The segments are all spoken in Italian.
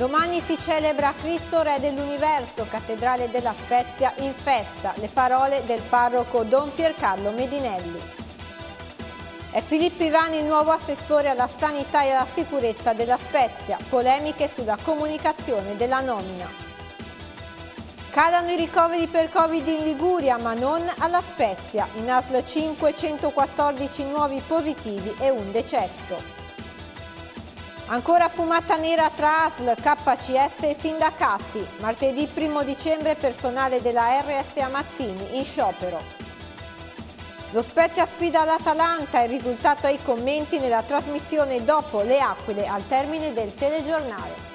Domani si celebra Cristo Re dell'Universo, Cattedrale della Spezia in festa, le parole del parroco Don Piercarlo Medinelli. È Filippo Ivani il nuovo assessore alla sanità e alla sicurezza della Spezia, polemiche sulla comunicazione della nomina. Calano i ricoveri per Covid in Liguria, ma non alla Spezia. In ASL 5, 114 nuovi positivi e un decesso. Ancora fumata nera tra ASL, KCS e sindacati. Martedì 1 dicembre personale della RS Amazzini in sciopero. Lo Spezia sfida l'Atalanta, il risultato ai commenti nella trasmissione dopo le Aquile al termine del telegiornale.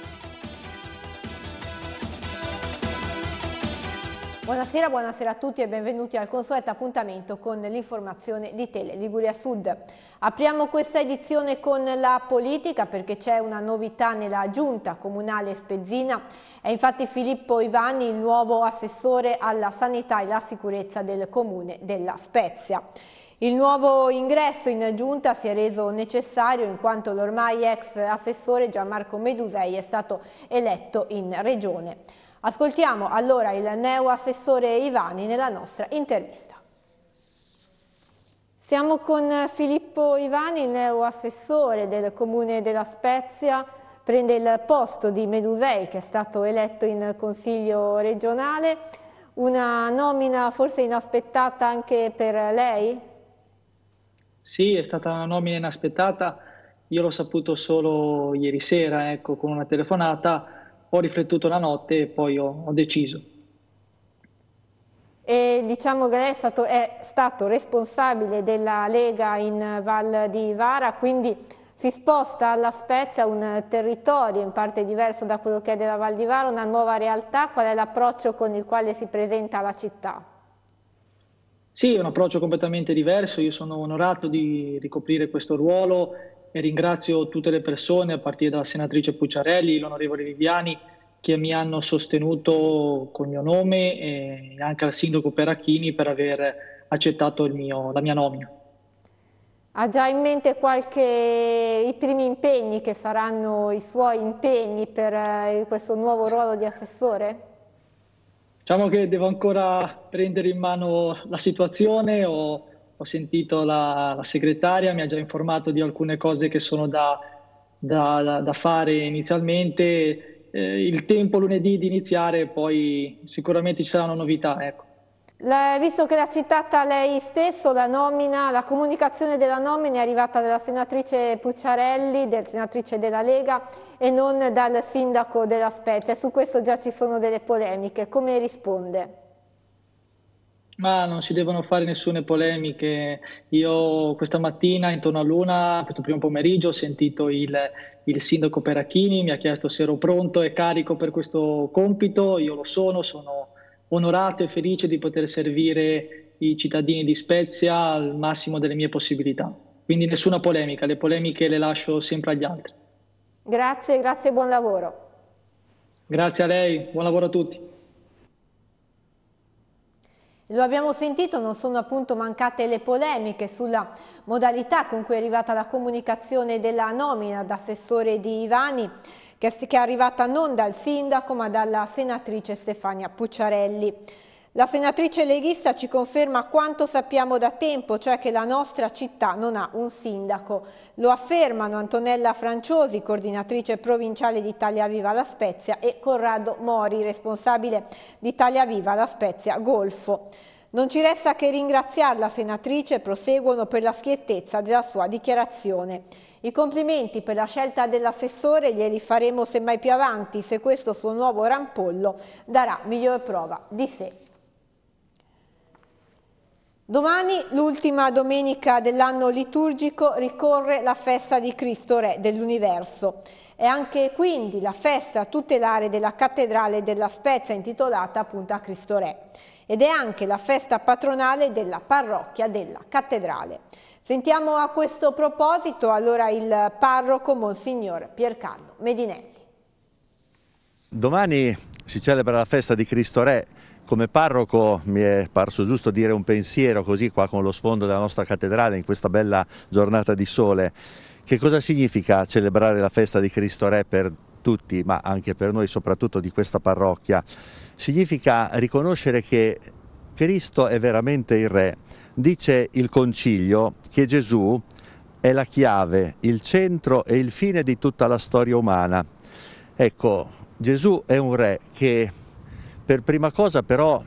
Buonasera, buonasera, a tutti e benvenuti al consueto appuntamento con l'informazione di Tele Liguria Sud. Apriamo questa edizione con la politica perché c'è una novità nella giunta comunale Spezzina. È infatti Filippo Ivani il nuovo assessore alla sanità e la sicurezza del comune della Spezia. Il nuovo ingresso in giunta si è reso necessario in quanto l'ormai ex assessore Gianmarco Medusei è stato eletto in regione. Ascoltiamo allora il neo assessore Ivani nella nostra intervista. Siamo con Filippo Ivani, neo assessore del comune della Spezia, prende il posto di Medusei che è stato eletto in consiglio regionale. Una nomina forse inaspettata anche per lei? Sì, è stata una nomina inaspettata. Io l'ho saputo solo ieri sera, ecco, con una telefonata ho riflettuto la notte e poi ho, ho deciso. E diciamo che lei è stato, è stato responsabile della Lega in Val di Vara, quindi si sposta alla Spezia un territorio in parte diverso da quello che è della Val di Vara, una nuova realtà, qual è l'approccio con il quale si presenta la città? Sì, è un approccio completamente diverso, io sono onorato di ricoprire questo ruolo e ringrazio tutte le persone, a partire dalla senatrice Pucciarelli, l'onorevole Viviani, che mi hanno sostenuto con mio nome e anche al sindaco Peracchini per aver accettato mio, la mia nomina. Ha già in mente qualche, i primi impegni che saranno i suoi impegni per eh, questo nuovo ruolo di assessore? Diciamo che devo ancora prendere in mano la situazione, ho ho sentito la, la, segretaria, mi ha già informato di alcune cose che sono da, da, da fare inizialmente. Eh, il tempo lunedì di iniziare, poi sicuramente ci saranno novità. Ecco. La, visto che l'ha citata lei stesso, la, nomina, la comunicazione della nomina è arrivata dalla senatrice Pucciarelli, del senatrice della Lega e non dal sindaco della Spezia. Su questo già ci sono delle polemiche. Come risponde? Ma non si devono fare nessune polemiche. Io questa mattina, intorno all'una, questo primo pomeriggio, ho sentito il, il sindaco Perachini, mi ha chiesto se ero pronto e carico per questo compito. Io lo sono, sono onorato e felice di poter servire i cittadini di Spezia al massimo delle mie possibilità. Quindi nessuna polemica, le polemiche le lascio sempre agli altri. Grazie, grazie e buon lavoro. Grazie a lei, buon lavoro a tutti. Lo abbiamo sentito, non sono appunto mancate le polemiche sulla modalità con cui è arrivata la comunicazione della nomina d'assessore di Ivani, che è arrivata non dal sindaco ma dalla senatrice Stefania Pucciarelli. La senatrice leghista ci conferma quanto sappiamo da tempo, cioè che la nostra città non ha un sindaco. Lo affermano Antonella Franciosi, coordinatrice provinciale di Italia Viva La Spezia, e Corrado Mori, responsabile di Italia Viva La Spezia Golfo. Non ci resta che ringraziarla, senatrice, proseguono per la schiettezza della sua dichiarazione. I complimenti per la scelta dell'assessore glieli faremo semmai più avanti, se questo suo nuovo rampollo darà miglior prova di sé. Domani, l'ultima domenica dell'anno liturgico, ricorre la festa di Cristo Re dell'universo. È anche quindi la festa tutelare della cattedrale della Spezia intitolata appunto a Cristo Re ed è anche la festa patronale della parrocchia della cattedrale. Sentiamo a questo proposito allora il parroco Monsignor Piercarlo Medinelli. Domani si celebra la festa di Cristo Re come parroco mi è parso giusto dire un pensiero così qua con lo sfondo della nostra cattedrale in questa bella giornata di sole. Che cosa significa celebrare la festa di Cristo Re per tutti, ma anche per noi soprattutto di questa parrocchia? Significa riconoscere che Cristo è veramente il Re. Dice il Concilio che Gesù è la chiave, il centro e il fine di tutta la storia umana. Ecco, Gesù è un Re che per prima cosa però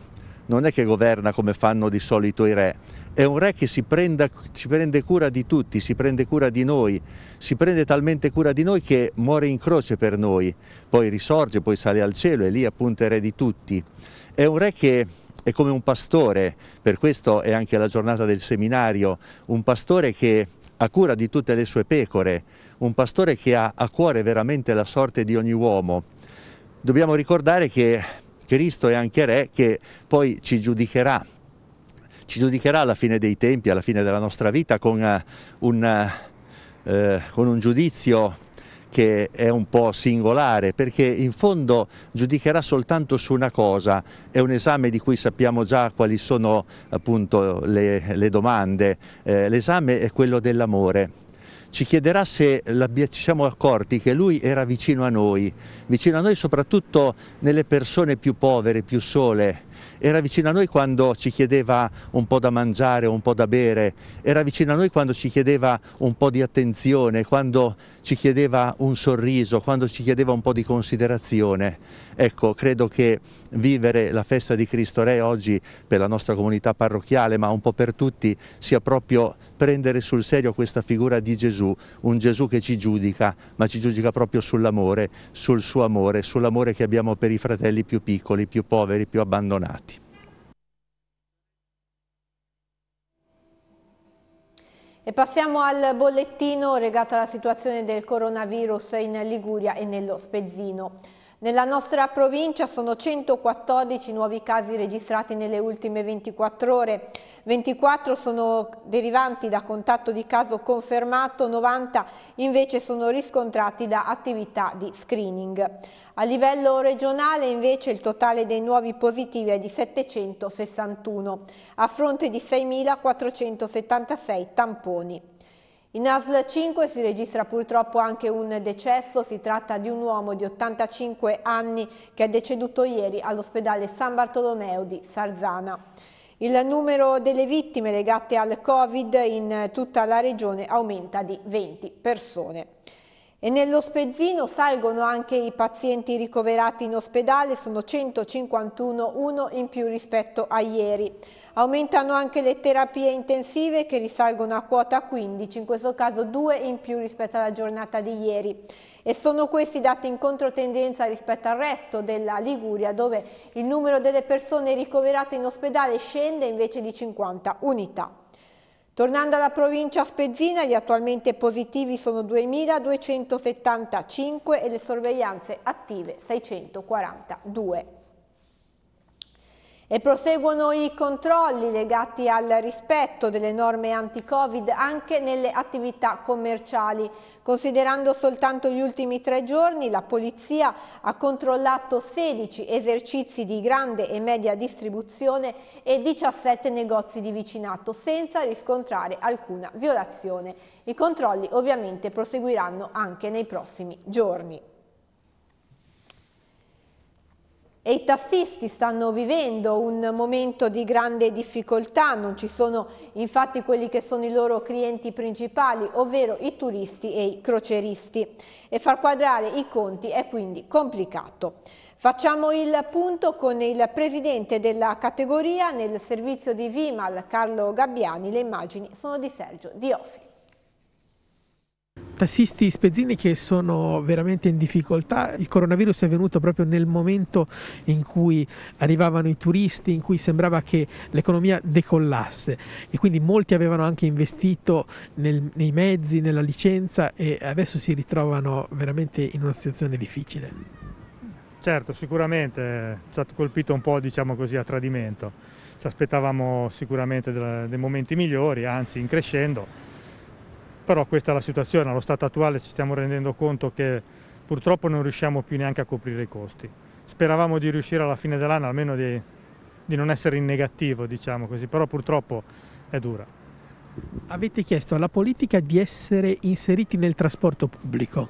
non è che governa come fanno di solito i re, è un re che si, prenda, si, prende cura di tutti, si prende cura di noi, si prende talmente cura di noi che muore in croce per noi, poi risorge, poi sale al cielo e lì appunto è re di tutti. È un re che è come un pastore, per questo è anche la giornata del seminario, un pastore che ha cura di tutte le sue pecore, un pastore che ha a cuore veramente la sorte di ogni uomo. Dobbiamo ricordare che Cristo è anche Re che poi ci giudicherà, ci giudicherà alla fine dei tempi, alla fine della nostra vita con eh, un, eh, con un giudizio che è un po' singolare perché in fondo giudicherà soltanto su una cosa, è un esame di cui sappiamo già quali sono appunto le, le domande, eh, l'esame è quello dell'amore ci chiederà se ci siamo accorti che lui era vicino a noi, vicino a noi soprattutto nelle persone più povere, più sole, era vicino a noi quando ci chiedeva un po' da mangiare, un po' da bere, era vicino a noi quando ci chiedeva un po' di attenzione, quando ci chiedeva un sorriso, quando ci chiedeva un po' di considerazione. Ecco, credo che vivere la festa di Cristo Re oggi per la nostra comunità parrocchiale, ma un po' per tutti, sia proprio prendere sul serio questa figura di Gesù, un Gesù che ci giudica, ma ci giudica proprio sull'amore, sul suo amore, sull'amore che abbiamo per i fratelli più piccoli, più poveri, più abbandonati. E passiamo al bollettino legato alla situazione del coronavirus in Liguria e nello Spezzino. Nella nostra provincia sono 114 nuovi casi registrati nelle ultime 24 ore, 24 sono derivanti da contatto di caso confermato, 90 invece sono riscontrati da attività di screening. A livello regionale invece il totale dei nuovi positivi è di 761, a fronte di 6.476 tamponi. In ASL 5 si registra purtroppo anche un decesso, si tratta di un uomo di 85 anni che è deceduto ieri all'ospedale San Bartolomeo di Sarzana. Il numero delle vittime legate al Covid in tutta la regione aumenta di 20 persone. E nello Spezzino salgono anche i pazienti ricoverati in ospedale, sono 151 uno in più rispetto a ieri. Aumentano anche le terapie intensive che risalgono a quota 15, in questo caso due in più rispetto alla giornata di ieri. E sono questi dati in controtendenza rispetto al resto della Liguria, dove il numero delle persone ricoverate in ospedale scende invece di 50 unità. Tornando alla provincia spezzina, gli attualmente positivi sono 2.275 e le sorveglianze attive 642. E proseguono i controlli legati al rispetto delle norme anti-Covid anche nelle attività commerciali. Considerando soltanto gli ultimi tre giorni, la Polizia ha controllato 16 esercizi di grande e media distribuzione e 17 negozi di vicinato, senza riscontrare alcuna violazione. I controlli ovviamente proseguiranno anche nei prossimi giorni. e i tassisti stanno vivendo un momento di grande difficoltà, non ci sono infatti quelli che sono i loro clienti principali, ovvero i turisti e i croceristi e far quadrare i conti è quindi complicato. Facciamo il punto con il presidente della categoria nel servizio di Vimal, Carlo Gabbiani, le immagini sono di Sergio Diofili tassisti spezzini che sono veramente in difficoltà. Il coronavirus è venuto proprio nel momento in cui arrivavano i turisti, in cui sembrava che l'economia decollasse e quindi molti avevano anche investito nel, nei mezzi, nella licenza e adesso si ritrovano veramente in una situazione difficile. Certo, sicuramente eh, ci ha colpito un po' diciamo così, a tradimento. Ci aspettavamo sicuramente dei momenti migliori, anzi in crescendo però questa è la situazione, allo stato attuale ci stiamo rendendo conto che purtroppo non riusciamo più neanche a coprire i costi. Speravamo di riuscire alla fine dell'anno almeno di, di non essere in negativo, diciamo così, però purtroppo è dura. Avete chiesto alla politica di essere inseriti nel trasporto pubblico?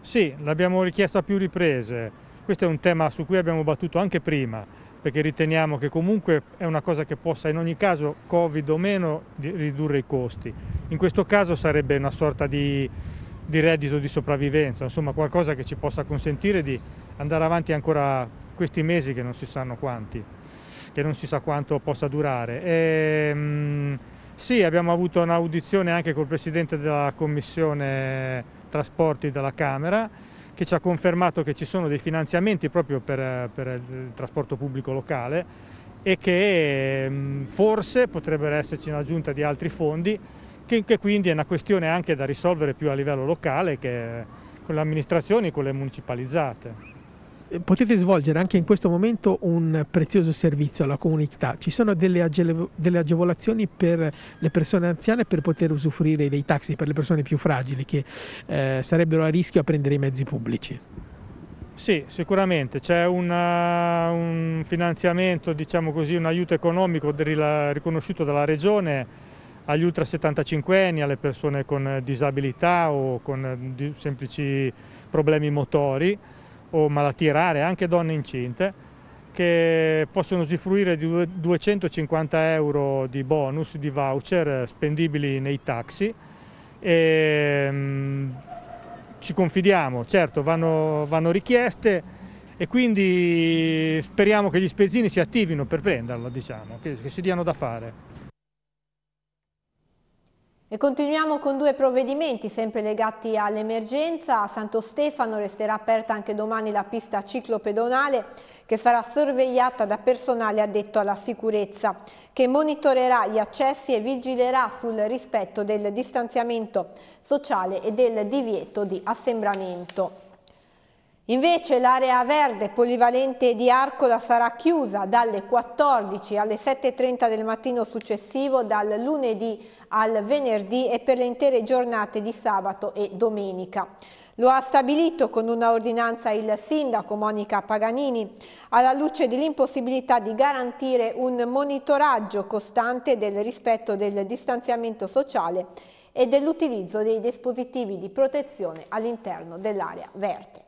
Sì, l'abbiamo richiesto a più riprese. Questo è un tema su cui abbiamo battuto anche prima perché riteniamo che comunque è una cosa che possa in ogni caso, Covid o meno, ridurre i costi. In questo caso sarebbe una sorta di, di reddito di sopravvivenza, insomma qualcosa che ci possa consentire di andare avanti ancora questi mesi che non si sanno quanti, che non si sa quanto possa durare. E, ehm, mh, sì, abbiamo avuto un'audizione anche col Presidente della Commissione Trasporti della Camera, che ci ha confermato che ci sono dei finanziamenti proprio per, per il trasporto pubblico locale e che mm, forse potrebbero esserci un'aggiunta di altri fondi, che, che quindi è una questione anche da risolvere più a livello locale che con le amministrazioni, con le municipalizzate. Eh, potete svolgere anche in questo momento un prezioso servizio alla comunità. Ci sono delle, agevolazioni per le persone anziane per poter usufruire dei taxi per le persone più fragili che eh, sarebbero a rischio a prendere i mezzi pubblici. Sì, sicuramente c'è un finanziamento, diciamo così, un aiuto economico riconosciuto dalla Regione agli ultra 75 anni, alle persone con disabilità o con eh, semplici problemi motori o malattie rare, anche donne incinte, che possono usufruire di 250 euro di bonus, di voucher eh, spendibili nei taxi. E, ehm, mh, ci confidiamo, certo vanno, vanno richieste e quindi speriamo che gli spezzini si attivino per prenderla, diciamo, che, che si diano da fare. E continuiamo con due provvedimenti sempre legati all'emergenza. A Santo Stefano resterà aperta anche domani la pista ciclopedonale che sarà sorvegliata da personale addetto alla sicurezza che monitorerà gli accessi e vigilerà sul rispetto del distanziamento sociale e del divieto di assembramento. Invece l'area verde polivalente di Arcola sarà chiusa dalle 14 alle 7.30 del mattino successivo dal lunedì al venerdì e per le intere giornate di sabato e domenica. Lo ha stabilito con una ordinanza il sindaco Monica Paganini alla luce dell'impossibilità di garantire un monitoraggio costante del rispetto del distanziamento sociale e dell'utilizzo dei dispositivi di protezione all'interno dell'area verde.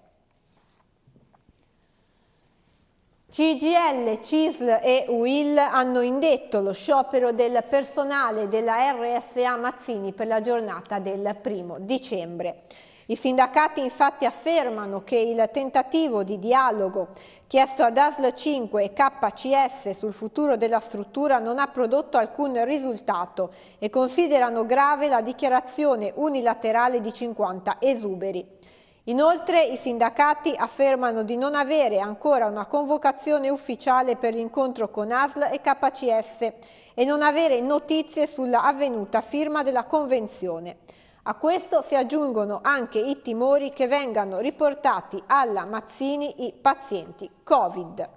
CGL, CISL e UIL hanno indetto lo sciopero del personale della RSA Mazzini per la giornata del primo dicembre. I sindacati infatti affermano che il tentativo di dialogo chiesto ad ASL 5 e KCS sul futuro della struttura non ha prodotto alcun risultato e considerano grave la dichiarazione unilaterale di 50 esuberi. Inoltre i sindacati affermano di non avere ancora una convocazione ufficiale per l'incontro con ASL e KCS e non avere notizie sulla avvenuta firma della convenzione. A questo si aggiungono anche i timori che vengano riportati alla Mazzini i pazienti Covid.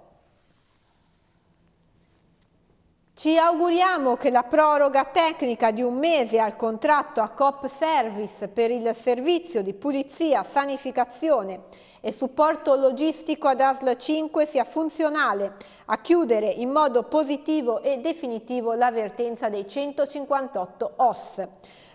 Ci auguriamo che la proroga tecnica di un mese al contratto a COP Service per il servizio di pulizia, sanificazione e supporto logistico ad ASL 5 sia funzionale a chiudere in modo positivo e definitivo l'avvertenza dei 158 OS.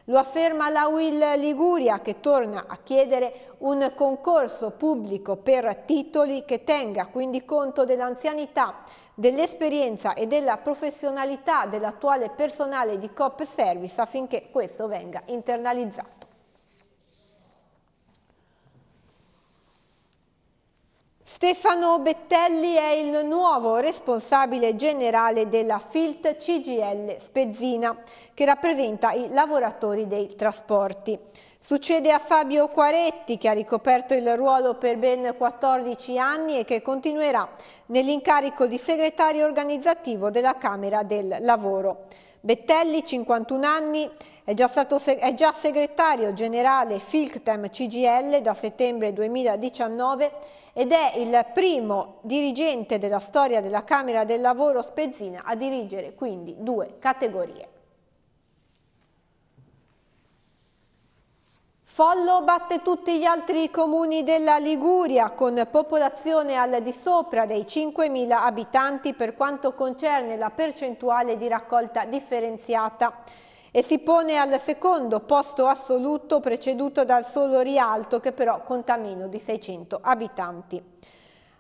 Lo afferma la Will Liguria che torna a chiedere un concorso pubblico per titoli che tenga quindi conto dell'anzianità dell'esperienza e della professionalità dell'attuale personale di COP Service affinché questo venga internalizzato. Stefano Bettelli è il nuovo responsabile generale della FILT CGL Spezzina, che rappresenta i lavoratori dei trasporti. Succede a Fabio Quaretti che ha ricoperto il ruolo per ben 14 anni e che continuerà nell'incarico di segretario organizzativo della Camera del Lavoro. Bettelli, 51 anni, è già, stato, è già segretario generale Filctem CGL da settembre 2019 ed è il primo dirigente della storia della Camera del Lavoro Spezzina a dirigere quindi due categorie. Follo batte tutti gli altri comuni della Liguria con popolazione al di sopra dei 5.000 abitanti per quanto concerne la percentuale di raccolta differenziata e si pone al secondo posto assoluto preceduto dal solo Rialto che però conta meno di 600 abitanti.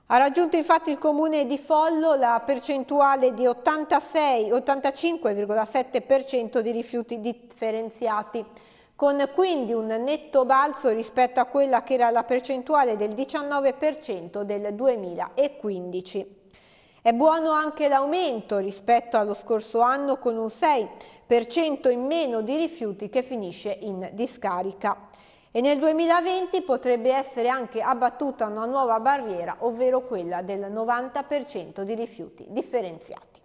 Ha raggiunto infatti il comune di Follo la percentuale di 85,7% di rifiuti differenziati con quindi un netto balzo rispetto a quella che era la percentuale del 19% del 2015. È buono anche l'aumento rispetto allo scorso anno con un 6% in meno di rifiuti che finisce in discarica. E nel 2020 potrebbe essere anche abbattuta una nuova barriera, ovvero quella del 90% di rifiuti differenziati.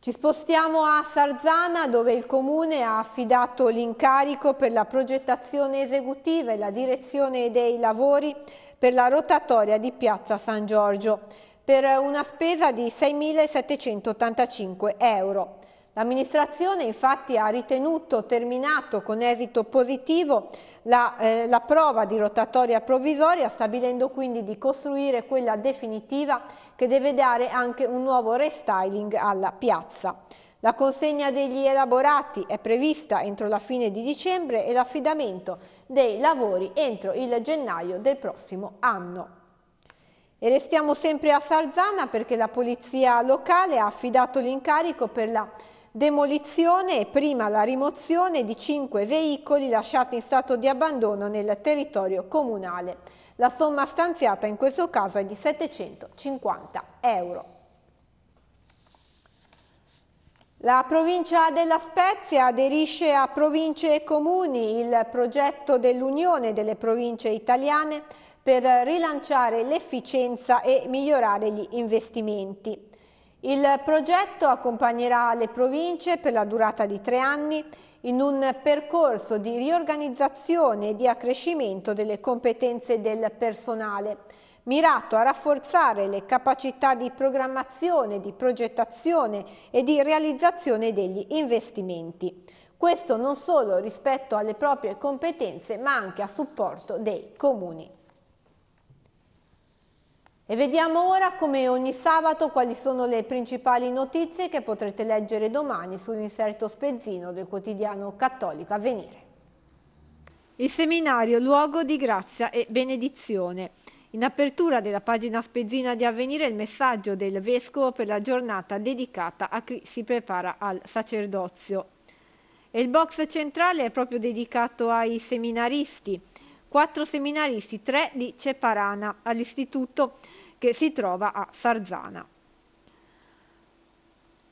Ci spostiamo a Sarzana dove il Comune ha affidato l'incarico per la progettazione esecutiva e la direzione dei lavori per la rotatoria di Piazza San Giorgio per una spesa di 6.785 euro. L'amministrazione infatti ha ritenuto terminato con esito positivo la, eh, la, prova di rotatoria provvisoria stabilendo quindi di costruire quella definitiva che deve dare anche un nuovo restyling alla piazza. La consegna degli elaborati è prevista entro la fine di dicembre e l'affidamento dei lavori entro il gennaio del prossimo anno. E restiamo sempre a Sarzana perché la polizia locale ha affidato l'incarico per la demolizione e prima la rimozione di cinque veicoli lasciati in stato di abbandono nel territorio comunale. La somma stanziata in questo caso è di 750 euro. La provincia della Spezia aderisce a Province e Comuni il progetto dell'Unione delle province italiane per rilanciare l'efficienza e migliorare gli investimenti. Il progetto accompagnerà le province per la durata di tre anni in un percorso di riorganizzazione e di accrescimento delle competenze del personale, mirato a rafforzare le capacità di programmazione, di progettazione e di realizzazione degli investimenti. Questo non solo rispetto alle proprie competenze ma anche a supporto dei comuni. E vediamo ora come ogni sabato quali sono le principali notizie che potrete leggere domani sull'inserto spezzino del quotidiano cattolico Avvenire. Il seminario Luogo di Grazia e Benedizione. In apertura della pagina spezzina di Avvenire il messaggio del Vescovo per la giornata dedicata a chi si prepara al sacerdozio. E il box centrale è proprio dedicato ai seminaristi. Quattro seminaristi, tre di Ceparana, all'istituto che si trova a Sarzana.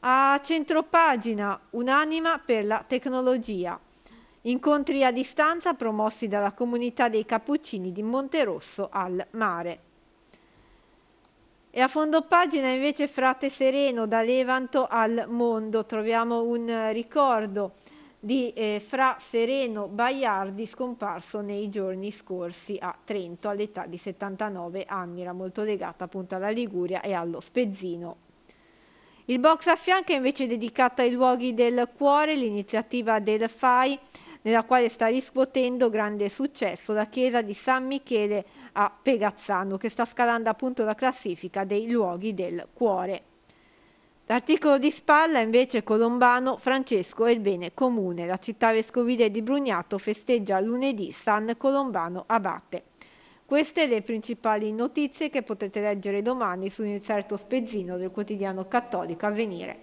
A centropagina un'anima per la tecnologia. Incontri a distanza promossi dalla comunità dei Cappuccini di Monterosso al mare. E a fondo pagina invece Frate Sereno da Levanto al mondo troviamo un ricordo di eh, Fra Sereno Baiardi scomparso nei giorni scorsi a Trento all'età di 79 anni, era molto legata appunto alla Liguria e allo Spezzino. Il box a fianco è invece dedicato ai luoghi del cuore, l'iniziativa del FAI nella quale sta riscuotendo grande successo la chiesa di San Michele a Pegazzano che sta scalando appunto la classifica dei luoghi del cuore. L'articolo di spalla invece colombano Francesco e il bene comune. La città vescovile di Brugnato festeggia lunedì San Colombano Abate. Queste le principali notizie che potete leggere domani sull'inserto spezzino del quotidiano cattolico Avvenire.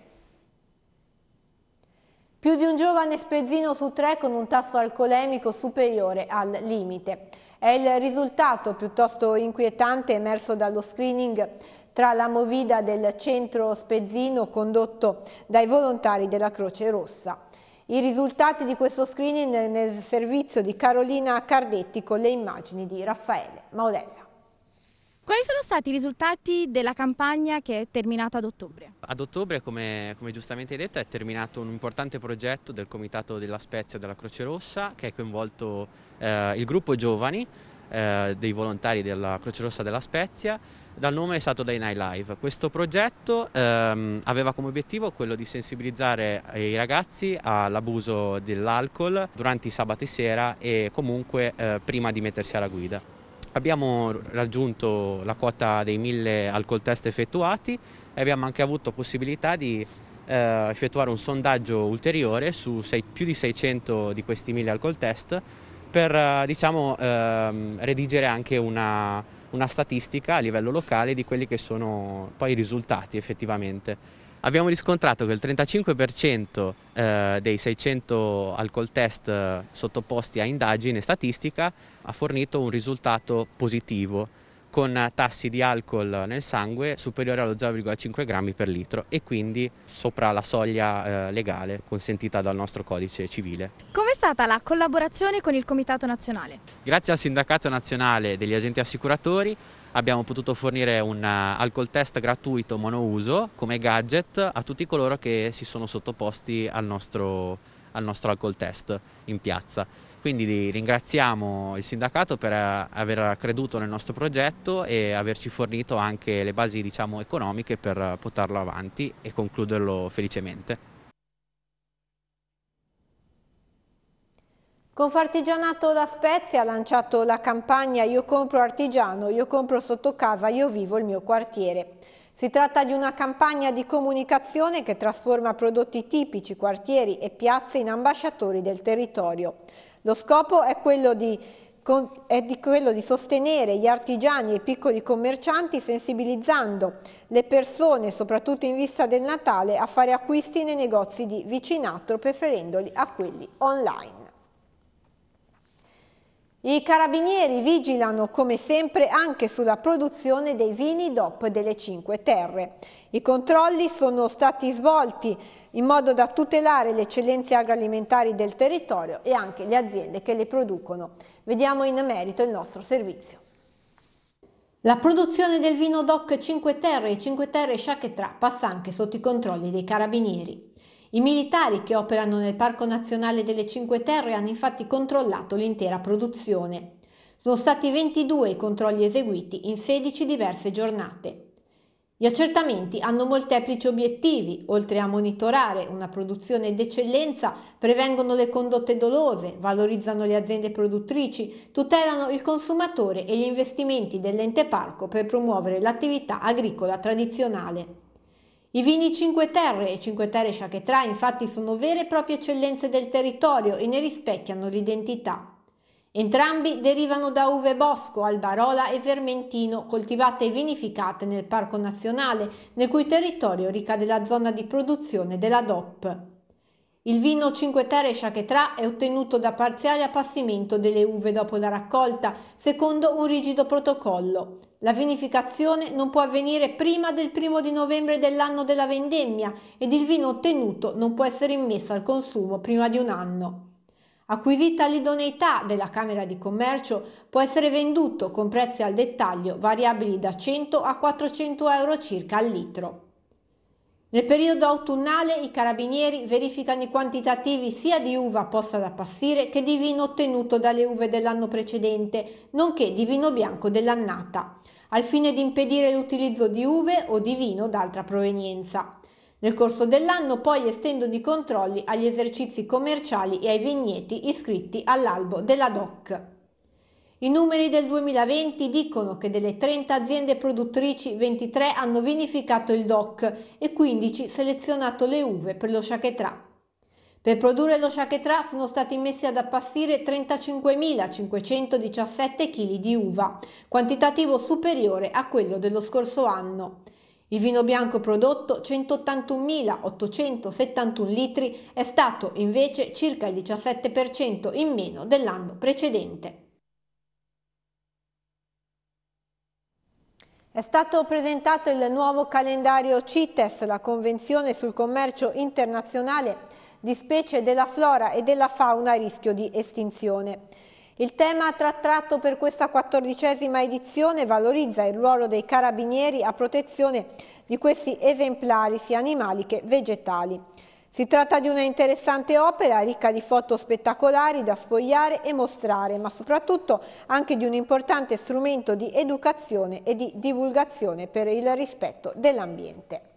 Più di un giovane spezzino su tre con un tasso alcolemico superiore al limite. È il risultato piuttosto inquietante emerso dallo screening tra la movida del centro Spezzino condotto dai volontari della Croce Rossa. I risultati di questo screening nel servizio di Carolina Cardetti con le immagini di Raffaele Maulella. Quali sono stati i risultati della campagna che è terminata ad ottobre? Ad ottobre, come, come, giustamente hai detto, è terminato un importante progetto del Comitato della Spezia della Croce Rossa che ha coinvolto eh, il gruppo giovani eh, dei volontari della Croce Rossa della Spezia dal nome è stato dai Night Live. Questo progetto ehm, aveva come obiettivo quello di sensibilizzare eh, i ragazzi all'abuso dell'alcol durante i sabati sera e comunque eh, prima di mettersi alla guida. Abbiamo raggiunto la quota dei mille alcol test effettuati e abbiamo anche avuto possibilità di eh, effettuare un sondaggio ulteriore su sei, più di 600 di questi mille alcol test per eh, diciamo, ehm, redigere anche una, una statistica a livello locale di quelli che sono poi i risultati effettivamente. Abbiamo riscontrato che il 35% eh, dei 600 alcol test eh, sottoposti a indagine statistica ha fornito un risultato positivo con tassi di alcol nel sangue superiori allo 0,5 grammi per litro e quindi sopra la soglia eh, legale consentita dal nostro codice civile. Com'è stata la collaborazione con il Comitato Nazionale? Grazie al Sindacato Nazionale degli Agenti Assicuratori abbiamo potuto fornire un eh, alcol test gratuito monouso come gadget a tutti coloro che si sono sottoposti al nostro, al nostro alcol test in piazza quindi ringraziamo il sindacato per eh, aver creduto nel nostro progetto e averci fornito anche le basi diciamo, economiche per portarlo avanti e concluderlo felicemente. Confartigianato La Spezia ha lanciato la campagna Io compro artigiano, io compro sotto casa, io vivo il mio quartiere. Si tratta di una campagna di comunicazione che trasforma prodotti tipici, quartieri e piazze in ambasciatori del territorio. Lo scopo è quello di, è di quello di sostenere gli artigiani e i piccoli commercianti sensibilizzando le persone, soprattutto in vista del Natale, a fare acquisti nei negozi di vicinato preferendoli a quelli online. I carabinieri vigilano come sempre anche sulla produzione dei vini DOP delle Cinque Terre. I controlli sono stati svolti in modo da tutelare le eccellenze agroalimentari del territorio e anche le aziende che le producono. Vediamo in merito il nostro servizio. La produzione del vino DOC 5 Terre e 5 Terre Sciachetra passa anche sotto i controlli dei carabinieri. I militari che operano nel Parco Nazionale delle Cinque Terre hanno infatti controllato l'intera produzione. Sono stati 22 i controlli eseguiti in 16 diverse giornate. Gli accertamenti hanno molteplici obiettivi, oltre a monitorare una produzione d'eccellenza, prevengono le condotte dolose, valorizzano le aziende produttrici, tutelano il consumatore e gli investimenti dell'ente parco per promuovere l'attività agricola tradizionale. I vini Cinque Terre e Cinque Terre Sciachetrà infatti sono vere e proprie eccellenze del territorio e ne rispecchiano l'identità. Entrambi derivano da uve bosco, albarola e vermentino, coltivate e vinificate nel Parco Nazionale, nel cui territorio ricade la zona di produzione della DOP. Il vino 5 Terre Chachetrà è ottenuto da parziale appassimento delle uve dopo la raccolta, secondo un rigido protocollo. La vinificazione non può avvenire prima del primo di novembre dell'anno della vendemmia ed il vino ottenuto non può essere immesso al consumo prima di un anno. Acquisita l'idoneità della Camera di Commercio, può essere venduto con prezzi al dettaglio variabili da 100 a 400 euro circa al litro. Nel periodo autunnale i carabinieri verificano i quantitativi sia di uva posta da passire che di vino ottenuto dalle uve dell'anno precedente, nonché di vino bianco dell'annata, al fine di impedire l'utilizzo di uve o di vino d'altra provenienza. Nel corso dell'anno poi estendono i controlli agli esercizi commerciali e ai vigneti iscritti all'albo della DOC. I numeri del 2020 dicono che delle 30 aziende produttrici 23 hanno vinificato il DOC e 15 selezionato le uve per lo sciachetrà. Per produrre lo sciachetrà sono stati messi ad appassire 35.517 kg di uva, quantitativo superiore a quello dello scorso anno. Il vino bianco prodotto, 181.871 litri, è stato invece circa il 17% in meno dell'anno precedente. È stato presentato il nuovo calendario CITES, la Convenzione sul commercio internazionale di specie della flora e della fauna a rischio di estinzione. Il tema trattato per questa quattordicesima edizione valorizza il ruolo dei carabinieri a protezione di questi esemplari sia animali che vegetali. Si tratta di una interessante opera ricca di foto spettacolari da sfogliare e mostrare, ma soprattutto anche di un importante strumento di educazione e di divulgazione per il rispetto dell'ambiente.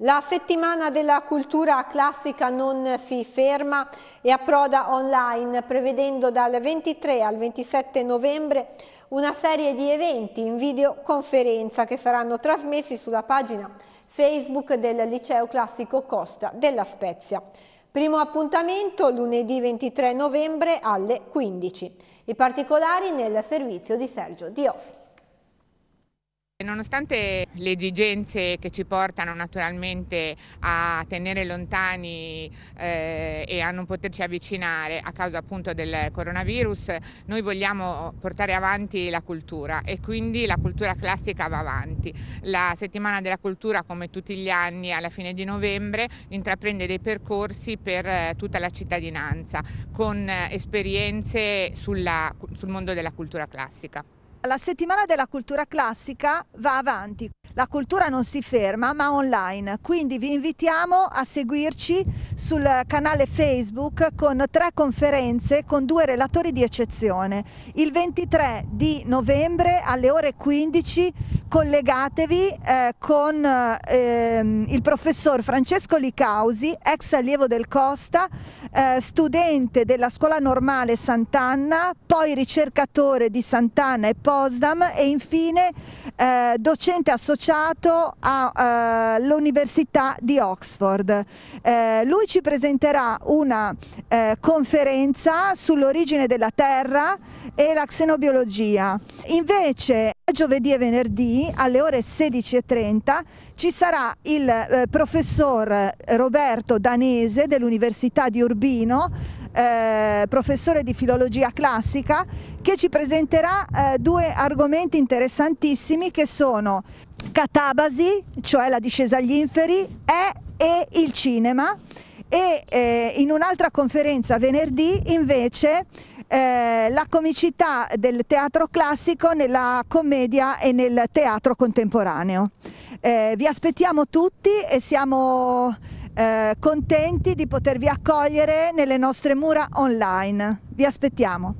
La settimana della cultura classica non si ferma e approda online, prevedendo dal 23 al 27 novembre una serie di eventi in videoconferenza che saranno trasmessi sulla pagina Facebook del Liceo Classico Costa della Spezia. Primo appuntamento lunedì 23 novembre alle 15. I particolari nel servizio di Sergio Diofi. Nonostante le esigenze che ci portano naturalmente a tenere lontani eh, e a non poterci avvicinare a causa appunto del coronavirus, noi vogliamo portare avanti la cultura e quindi la cultura classica va avanti. La settimana della cultura come tutti gli anni alla fine di novembre intraprende dei percorsi per eh, tutta la cittadinanza con eh, esperienze sulla, sul mondo della cultura classica. La settimana della cultura classica va avanti, la cultura non si ferma ma online, quindi vi invitiamo a seguirci sul canale Facebook con tre conferenze con due relatori di eccezione. Il 23 di novembre alle ore 15 collegatevi eh, con ehm, il professor Francesco Licausi, ex allievo del Costa, eh, studente della scuola normale Sant'Anna, poi ricercatore di Sant'Anna e Potsdam e infine eh, docente associato all'Università eh, di Oxford. Eh, lui ci presenterà una eh, conferenza sull'origine della Terra e la xenobiologia. Invece Giovedì e venerdì alle ore 16.30 ci sarà il eh, professor eh, Roberto Danese dell'Università di Urbino, eh, professore di filologia classica, che ci presenterà eh, due argomenti interessantissimi che sono catabasi, cioè la discesa agli inferi, e, e il cinema e eh, in un'altra conferenza venerdì invece eh, la comicità del teatro classico nella commedia e nel teatro contemporaneo. Eh, vi aspettiamo tutti e siamo eh, contenti di potervi accogliere nelle nostre mura online. Vi aspettiamo.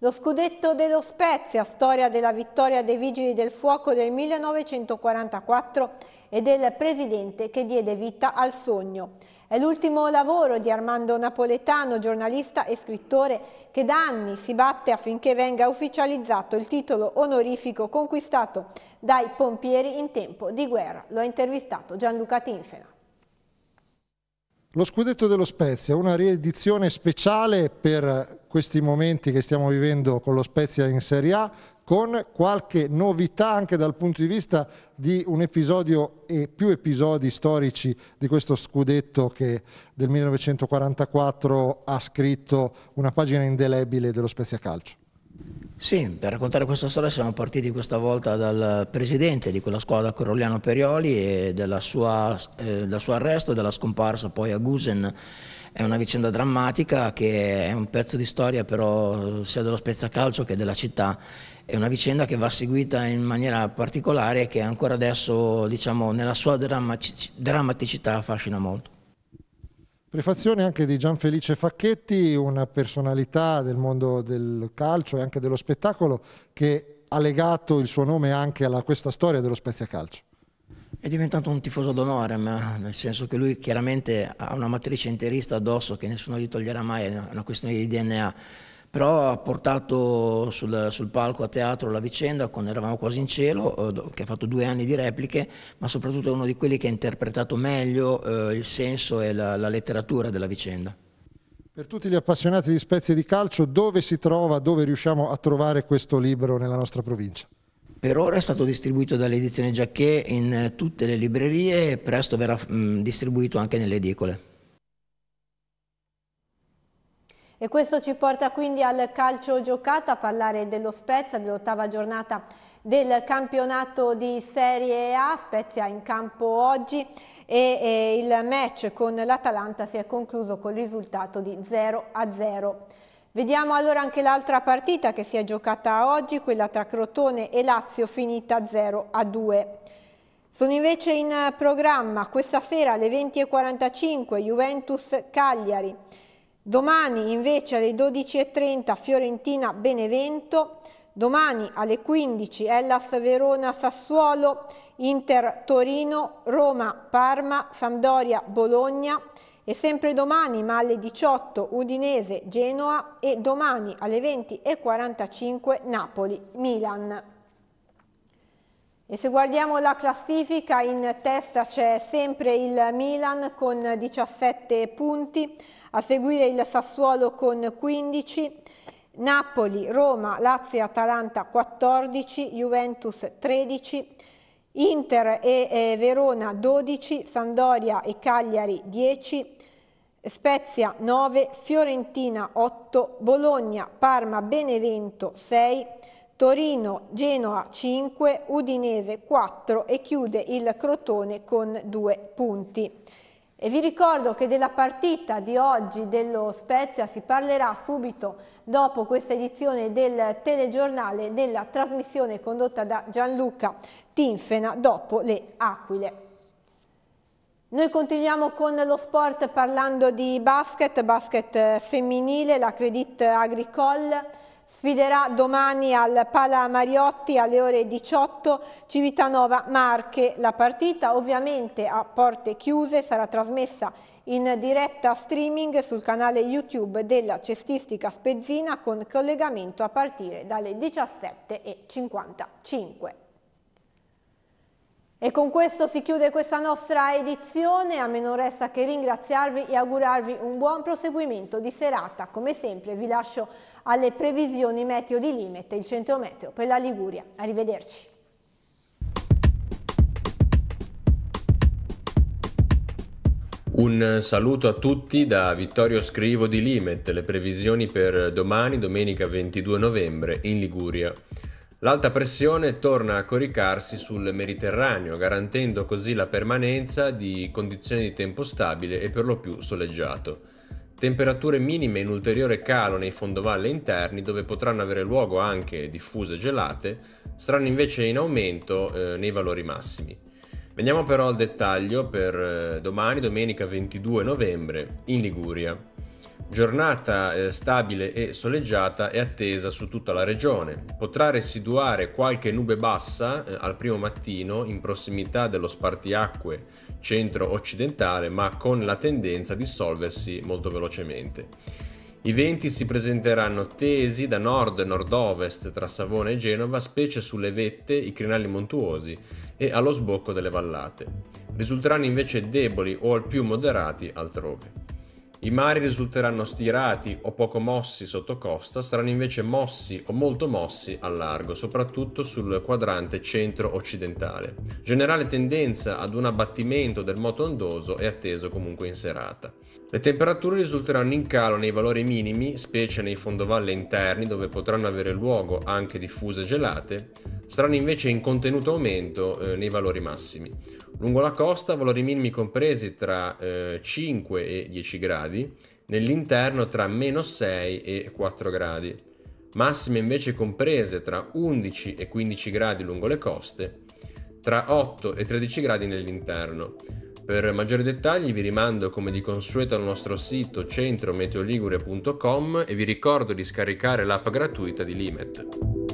Lo scudetto dello Spezia, storia della vittoria dei Vigili del Fuoco del 1944 e del presidente che diede vita al sogno. È l'ultimo lavoro di Armando Napoletano, giornalista e scrittore, che da anni si batte affinché venga ufficializzato il titolo onorifico conquistato dai pompieri in tempo di guerra. Lo ha intervistato Gianluca Tinfena. Lo scudetto dello Spezia, una riedizione speciale per questi momenti che stiamo vivendo con lo Spezia in Serie A, con qualche novità anche dal punto di vista di un episodio e più episodi storici di questo scudetto che del 1944 ha scritto una pagina indelebile dello Spezia Calcio. Sì, per raccontare questa storia siamo partiti questa volta dal presidente di quella squadra, Corogliano Perioli, e del eh, suo eh, arresto e della scomparsa poi a Gusen. È una vicenda drammatica che è un pezzo di storia però sia dello Spezia Calcio che della città è una vicenda che va seguita in maniera particolare e che ancora adesso, diciamo, nella sua drammaticità affascina molto. Prefazione anche di Gianfelice Facchetti, una personalità del mondo del calcio e anche dello spettacolo che ha legato il suo nome anche a questa storia dello Spezia Calcio. È diventato un tifoso d'onore, nel senso che lui chiaramente ha una matrice interista addosso che nessuno gli toglierà mai, è una questione di DNA però ha portato sul, sul, palco a teatro la vicenda quando eravamo quasi in cielo, eh, che ha fatto due anni di repliche, ma soprattutto è uno di quelli che ha interpretato meglio eh, il senso e la, la, letteratura della vicenda. Per tutti gli appassionati di spezie di calcio, dove si trova, dove riusciamo a trovare questo libro nella nostra provincia? Per ora è stato distribuito dall'edizione Giacché in eh, tutte le librerie e presto verrà mh, distribuito anche nelle edicole. E questo ci porta quindi al calcio giocato, a parlare dello Spezia, dell'ottava giornata del campionato di Serie A, Spezia in campo oggi e, e il match con l'Atalanta si è concluso con il risultato di 0 a 0. Vediamo allora anche l'altra partita che si è giocata oggi, quella tra Crotone e Lazio finita 0 a 2. Sono invece in programma questa sera alle 20.45 Juventus Cagliari, Domani invece alle 12.30 Fiorentina-Benevento, domani alle 15 Hellas Verona-Sassuolo, Inter-Torino, Roma-Parma, Sampdoria-Bologna e sempre domani ma alle 18 Udinese-Genoa e domani alle 20.45 Napoli-Milan. E se guardiamo la classifica in testa c'è sempre il Milan con 17 punti, a seguire il Sassuolo con 15, Napoli, Roma, Lazio e Atalanta 14, Juventus 13, Inter e eh, Verona 12, Sandoria e Cagliari 10, Spezia 9, Fiorentina 8, Bologna, Parma, Benevento 6, Torino, Genoa 5, Udinese 4 e chiude il Crotone con 2 punti. E vi ricordo che della partita di oggi dello Spezia si parlerà subito dopo questa edizione del telegiornale della trasmissione condotta da Gianluca Tinfena dopo le Aquile. Noi continuiamo con lo sport parlando di basket, basket femminile, la Credit Agricole sfiderà domani al Pala Mariotti alle ore 18 Civitanova Marche. La partita ovviamente a porte chiuse sarà trasmessa in diretta streaming sul canale YouTube della Cestistica Spezzina con collegamento a partire dalle 17.55. E con questo si chiude questa nostra edizione, a me non resta che ringraziarvi e augurarvi un buon proseguimento di serata. Come sempre vi lascio alle previsioni meteo di Limet e il centro meteo per la Liguria. Arrivederci. Un saluto a tutti da Vittorio Scrivo di Limet, le previsioni per domani, domenica 22 novembre, in Liguria. L'alta pressione torna a coricarsi sul Mediterraneo, garantendo così la permanenza di condizioni di tempo stabile e per lo più soleggiato. Temperature minime in ulteriore calo nei fondovalle interni dove potranno avere luogo anche diffuse gelate, saranno invece in aumento eh, nei valori massimi. Veniamo però al dettaglio per eh, domani, domenica 22 novembre, in Liguria. Giornata eh, stabile e soleggiata è attesa su tutta la regione. Potrà residuare qualche nube bassa eh, al primo mattino in prossimità dello spartiacque centro-occidentale, ma con la tendenza a dissolversi molto velocemente. I venti si presenteranno tesi da nord e nord-ovest tra Savona e Genova, specie sulle vette, i crinali montuosi e allo sbocco delle vallate. Risulteranno invece deboli o al più moderati altrove. I mari risulteranno stirati o poco mossi sotto costa, saranno invece mossi o molto mossi a largo, soprattutto sul quadrante centro-occidentale. Generale tendenza ad un abbattimento del moto ondoso è atteso comunque in serata. Le temperature risulteranno in calo nei valori minimi, specie nei fondovalle interni dove potranno avere luogo anche diffuse gelate, saranno invece in contenuto aumento eh, nei valori massimi. Lungo la costa valori minimi compresi tra eh, 5 e 10 gradi, nell'interno tra meno 6 e 4 gradi, massime invece comprese tra 11 e 15 gradi lungo le coste, tra 8 e 13 gradi nell'interno. Per maggiori dettagli vi rimando come di consueto al nostro sito centrometeoligure.com e vi ricordo di scaricare l'app gratuita di Limet.